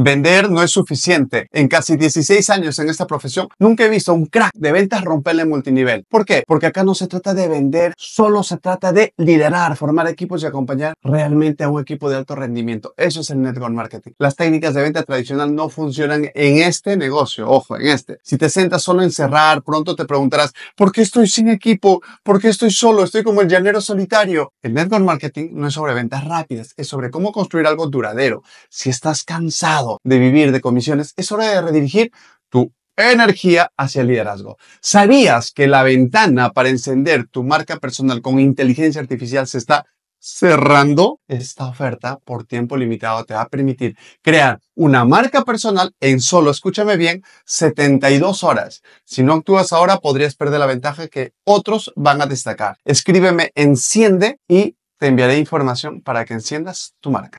Vender no es suficiente. En casi 16 años en esta profesión, nunca he visto un crack de ventas romperle multinivel. ¿Por qué? Porque acá no se trata de vender, solo se trata de liderar, formar equipos y acompañar realmente a un equipo de alto rendimiento. Eso es el network marketing. Las técnicas de venta tradicional no funcionan en este negocio, ojo, en este. Si te sentas solo en cerrar, pronto te preguntarás, ¿por qué estoy sin equipo? ¿Por qué estoy solo? Estoy como el llanero solitario. El network marketing no es sobre ventas rápidas, es sobre cómo construir algo duradero. Si estás cansado, de vivir de comisiones, es hora de redirigir tu energía hacia el liderazgo. ¿Sabías que la ventana para encender tu marca personal con inteligencia artificial se está cerrando? Esta oferta por tiempo limitado te va a permitir crear una marca personal en solo, escúchame bien, 72 horas. Si no actúas ahora, podrías perder la ventaja que otros van a destacar. Escríbeme enciende y te enviaré información para que enciendas tu marca.